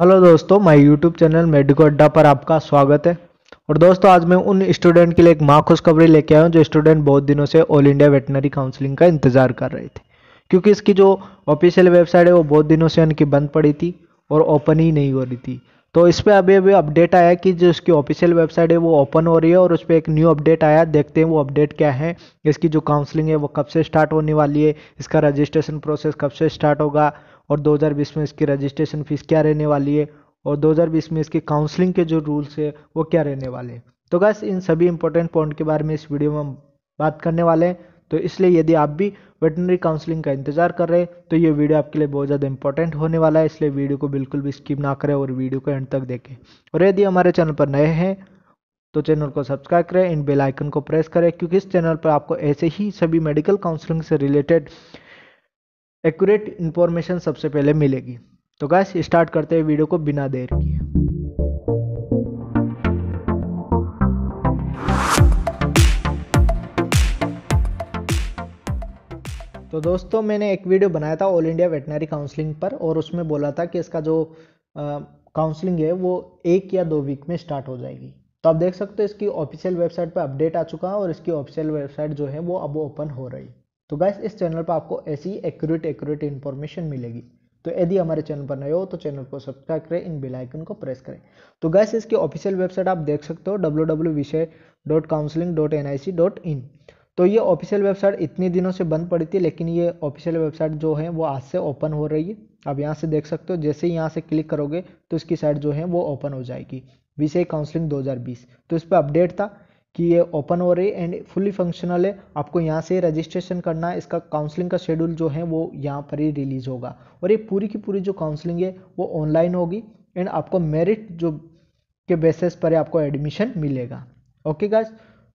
hello दोस्तों my YouTube channel medico अड्डा पर आपका स्वागत है और दोस्तों आज मैं उन स्टूडेंट के लिए एक माँ खुशखबरी लेके आया हूँ जो स्टूडेंट बहुत दिनों से ऑल इंडिया वेटनरी काउंसिलिंग का इंतज़ार कर रहे थे क्योंकि इसकी जो ऑफिशियल वेबसाइट है वो बहुत दिनों से उनकी बंद पड़ी थी और ओपन ही नहीं हो रही थी तो इस पर अभी अभी अपडेट आया कि जो इसकी ऑफिशियल वेबसाइट है वो ओपन हो रही है और उस पर एक न्यू अपडेट आया देखते हैं वो अपडेट क्या है इसकी जो काउंसलिंग है वो कब से स्टार्ट होने वाली है इसका रजिस्ट्रेशन प्रोसेस कब से स्टार्ट होगा और 2020 में इसकी रजिस्ट्रेशन फ़ीस क्या रहने वाली है और 2020 में इसके काउंसलिंग के जो रूल्स है वो क्या रहने वाले हैं तो गैस इन सभी इंपॉर्टेंट पॉइंट के बारे में इस वीडियो में हम बात करने वाले हैं तो इसलिए यदि आप भी वेटनरी काउंसलिंग का इंतजार कर रहे हैं तो ये वीडियो आपके लिए बहुत ज़्यादा इंपॉर्टेंट होने वाला है इसलिए वीडियो को बिल्कुल भी स्किप ना करें और वीडियो को एंड तक देखें और यदि हमारे चैनल पर नए हैं तो चैनल को सब्सक्राइब करें इन बेल आइकन को प्रेस करें क्योंकि इस चैनल पर आपको ऐसे ही सभी मेडिकल काउंसलिंग से रिलेटेड एक्यूरेट इन्फॉर्मेशन सबसे पहले मिलेगी तो गैस स्टार्ट करते हैं वीडियो को बिना देर किए तो दोस्तों मैंने एक वीडियो बनाया था ऑल इंडिया वेटनरी काउंसलिंग पर और उसमें बोला था कि इसका जो काउंसलिंग है वो एक या दो वीक में स्टार्ट हो जाएगी तो आप देख सकते हो इसकी ऑफिशियल वेबसाइट पर अपडेट आ चुका है और इसकी ऑफिशियल वेबसाइट जो है वो अब ओपन हो रही है तो गैस इस चैनल पर आपको ऐसी एक्यूरेट एक्यूरेट इन्फॉर्मेशन मिलेगी तो यदि हमारे चैनल पर नए हो तो चैनल को सब्सक्राइब करें इन बेल आइकन को प्रेस करें तो गैस इसकी ऑफिशियल वेबसाइट आप देख सकते हो डब्ल्यू डब्ल्यू विषय dot counselling dot N I C dot in तो ये ऑफिशियल वेबसाइट इतने दिनों से बंद पड़ी थी लेकिन ये ऑफिशियल वेबसाइट जो है वो आज से ओपन हो रही है आप यहाँ से देख सकते हो जैसे ही यहाँ से क्लिक करोगे तो इसकी साइट जो है वो ओपन हो जाएगी विषय काउंसलिंग 2020 तो इस पर अपडेट था कि ये ओपन हो रही एंड फुली फंक्शनल है आपको यहाँ से रजिस्ट्रेशन करना है इसका काउंसलिंग का शेड्यूल जो है वो यहाँ पर ही रिलीज़ होगा और ये पूरी की पूरी जो काउंसलिंग है वो ऑनलाइन होगी एंड आपको मेरिट जो के बेसिस पर आपको एडमिशन मिलेगा ओके गाइस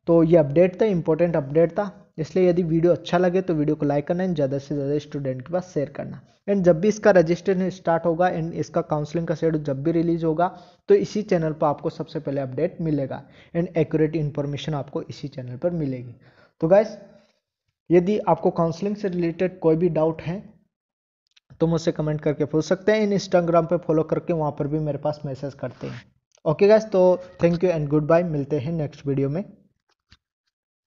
तो ये अपडेट था इंपॉर्टेंट अपडेट था इसलिए यदि वीडियो अच्छा लगे तो वीडियो को लाइक करना एंड ज़्यादा से ज़्यादा स्टूडेंट के पास शेयर करना एंड जब भी इसका रजिस्ट्रेशन स्टार्ट होगा एंड इसका काउंसलिंग का शेड्यूल जब भी रिलीज होगा तो इसी चैनल पर आपको सबसे पहले अपडेट मिलेगा एंड एक्यूरेट इन्फॉर्मेशन आपको इसी चैनल पर मिलेगी तो गैस यदि आपको काउंसलिंग से रिलेटेड कोई भी डाउट है तो मुझसे कमेंट करके पूछ सकते हैं इन इंस्टाग्राम पे फॉलो करके वहाँ पर भी मेरे पास मैसेज करते हैं ओके गैस तो thank you and goodbye मिलते हैं नेक्स्ट वीडियो में